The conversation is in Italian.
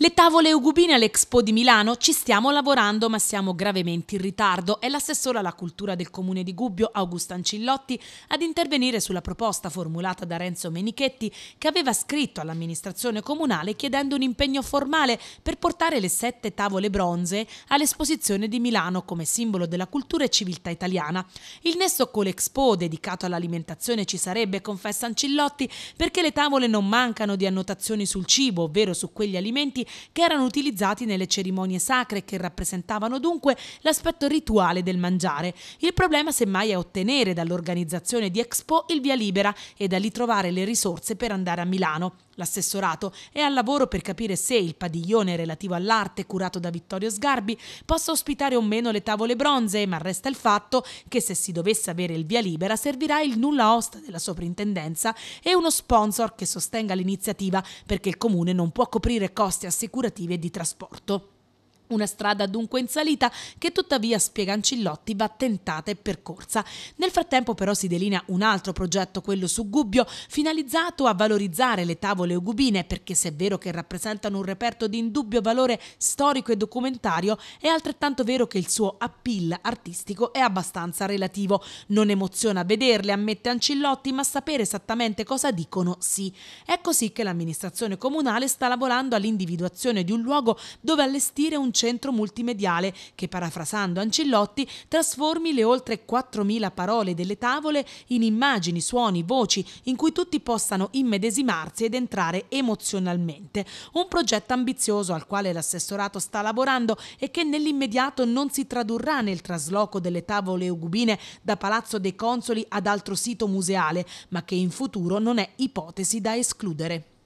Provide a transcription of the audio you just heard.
Le tavole Ugubine all'Expo di Milano ci stiamo lavorando ma siamo gravemente in ritardo. È l'assessore alla cultura del comune di Gubbio, Augusto Ancillotti, ad intervenire sulla proposta formulata da Renzo Menichetti che aveva scritto all'amministrazione comunale chiedendo un impegno formale per portare le sette tavole bronze all'esposizione di Milano come simbolo della cultura e civiltà italiana. Il nesso con l'Expo dedicato all'alimentazione ci sarebbe, confessa Ancillotti, perché le tavole non mancano di annotazioni sul cibo, ovvero su quegli alimenti che erano utilizzati nelle cerimonie sacre che rappresentavano dunque l'aspetto rituale del mangiare. Il problema semmai è ottenere dall'organizzazione di Expo il via libera e da lì trovare le risorse per andare a Milano. L'assessorato è al lavoro per capire se il padiglione relativo all'arte curato da Vittorio Sgarbi possa ospitare o meno le tavole bronze, ma resta il fatto che se si dovesse avere il via libera servirà il nulla osta della soprintendenza e uno sponsor che sostenga l'iniziativa perché il comune non può coprire costi assicurativi e di trasporto. Una strada dunque in salita che tuttavia, spiega Ancillotti, va tentata e percorsa. Nel frattempo però si delinea un altro progetto, quello su Gubbio, finalizzato a valorizzare le tavole ugubine perché se è vero che rappresentano un reperto di indubbio valore storico e documentario, è altrettanto vero che il suo appeal artistico è abbastanza relativo. Non emoziona vederle, ammette Ancillotti, ma sapere esattamente cosa dicono sì. È così che l'amministrazione comunale sta lavorando all'individuazione di un luogo dove allestire un centro multimediale che, parafrasando Ancillotti, trasformi le oltre 4.000 parole delle tavole in immagini, suoni, voci in cui tutti possano immedesimarsi ed entrare emozionalmente. Un progetto ambizioso al quale l'assessorato sta lavorando e che nell'immediato non si tradurrà nel trasloco delle tavole ugubine da Palazzo dei Consoli ad altro sito museale, ma che in futuro non è ipotesi da escludere.